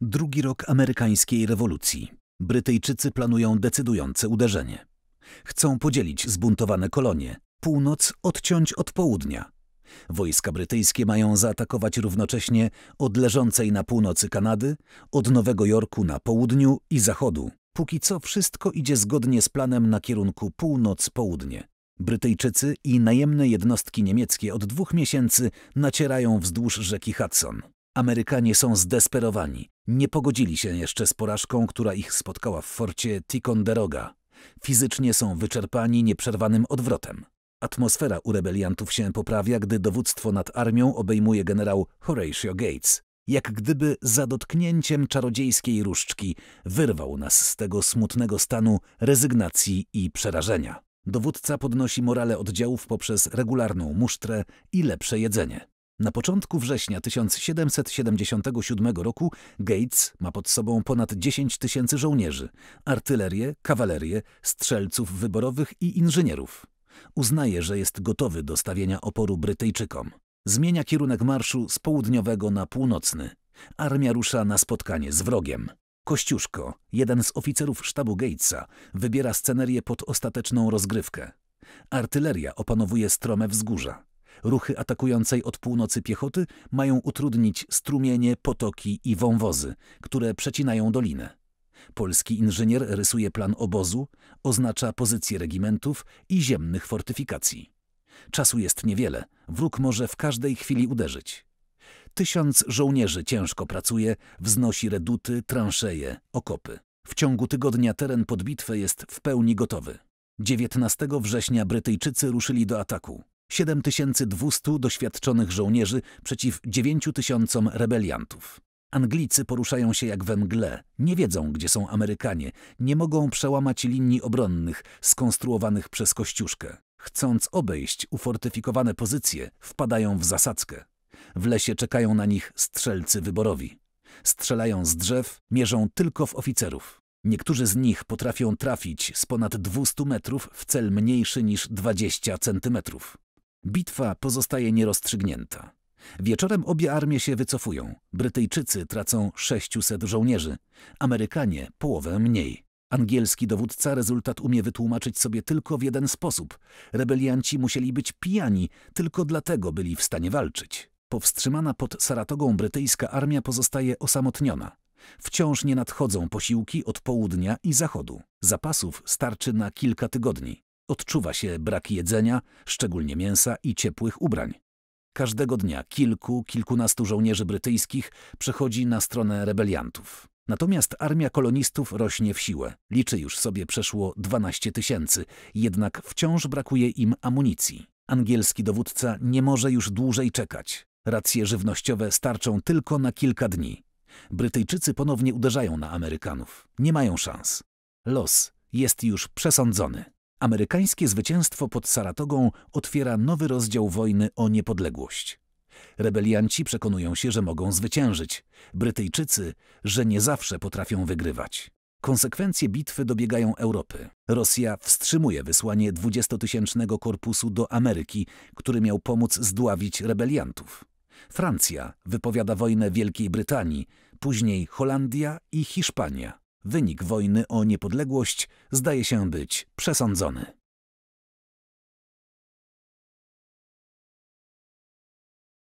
Drugi rok amerykańskiej rewolucji. Brytyjczycy planują decydujące uderzenie. Chcą podzielić zbuntowane kolonie, północ odciąć od południa. Wojska brytyjskie mają zaatakować równocześnie od leżącej na północy Kanady, od Nowego Jorku na południu i zachodu. Póki co wszystko idzie zgodnie z planem na kierunku północ-południe. Brytyjczycy i najemne jednostki niemieckie od dwóch miesięcy nacierają wzdłuż rzeki Hudson. Amerykanie są zdesperowani. Nie pogodzili się jeszcze z porażką, która ich spotkała w forcie Ticonderoga. Fizycznie są wyczerpani nieprzerwanym odwrotem. Atmosfera u rebeliantów się poprawia, gdy dowództwo nad armią obejmuje generał Horatio Gates. Jak gdyby za dotknięciem czarodziejskiej różdżki wyrwał nas z tego smutnego stanu rezygnacji i przerażenia. Dowódca podnosi morale oddziałów poprzez regularną musztrę i lepsze jedzenie. Na początku września 1777 roku Gates ma pod sobą ponad 10 tysięcy żołnierzy, artylerię, kawalerię, strzelców wyborowych i inżynierów. Uznaje, że jest gotowy do stawienia oporu Brytyjczykom. Zmienia kierunek marszu z południowego na północny. Armia rusza na spotkanie z wrogiem. Kościuszko, jeden z oficerów sztabu Gatesa, wybiera scenerię pod ostateczną rozgrywkę. Artyleria opanowuje strome wzgórza. Ruchy atakującej od północy piechoty mają utrudnić strumienie, potoki i wąwozy, które przecinają dolinę. Polski inżynier rysuje plan obozu, oznacza pozycje regimentów i ziemnych fortyfikacji. Czasu jest niewiele, wróg może w każdej chwili uderzyć. Tysiąc żołnierzy ciężko pracuje, wznosi reduty, transzeje, okopy. W ciągu tygodnia teren pod bitwę jest w pełni gotowy. 19 września Brytyjczycy ruszyli do ataku. 7200 doświadczonych żołnierzy przeciw 9000 rebeliantów. Anglicy poruszają się jak we mgle, nie wiedzą, gdzie są Amerykanie, nie mogą przełamać linii obronnych skonstruowanych przez Kościuszkę. Chcąc obejść ufortyfikowane pozycje, wpadają w zasadzkę. W lesie czekają na nich strzelcy wyborowi. Strzelają z drzew, mierzą tylko w oficerów. Niektórzy z nich potrafią trafić z ponad 200 metrów w cel mniejszy niż 20 centymetrów. Bitwa pozostaje nierozstrzygnięta. Wieczorem obie armie się wycofują. Brytyjczycy tracą 600 żołnierzy, Amerykanie połowę mniej. Angielski dowódca rezultat umie wytłumaczyć sobie tylko w jeden sposób. Rebelianci musieli być pijani, tylko dlatego byli w stanie walczyć. Powstrzymana pod Saratogą brytyjska armia pozostaje osamotniona. Wciąż nie nadchodzą posiłki od południa i zachodu. Zapasów starczy na kilka tygodni. Odczuwa się brak jedzenia, szczególnie mięsa i ciepłych ubrań. Każdego dnia kilku, kilkunastu żołnierzy brytyjskich przechodzi na stronę rebeliantów. Natomiast armia kolonistów rośnie w siłę. Liczy już sobie przeszło 12 tysięcy, jednak wciąż brakuje im amunicji. Angielski dowódca nie może już dłużej czekać. Racje żywnościowe starczą tylko na kilka dni. Brytyjczycy ponownie uderzają na Amerykanów. Nie mają szans. Los jest już przesądzony. Amerykańskie zwycięstwo pod Saratogą otwiera nowy rozdział wojny o niepodległość. Rebelianci przekonują się, że mogą zwyciężyć, Brytyjczycy, że nie zawsze potrafią wygrywać. Konsekwencje bitwy dobiegają Europy. Rosja wstrzymuje wysłanie 20-tysięcznego korpusu do Ameryki, który miał pomóc zdławić rebeliantów. Francja wypowiada wojnę Wielkiej Brytanii, później Holandia i Hiszpania. Wynik wojny o niepodległość zdaje się być przesądzony.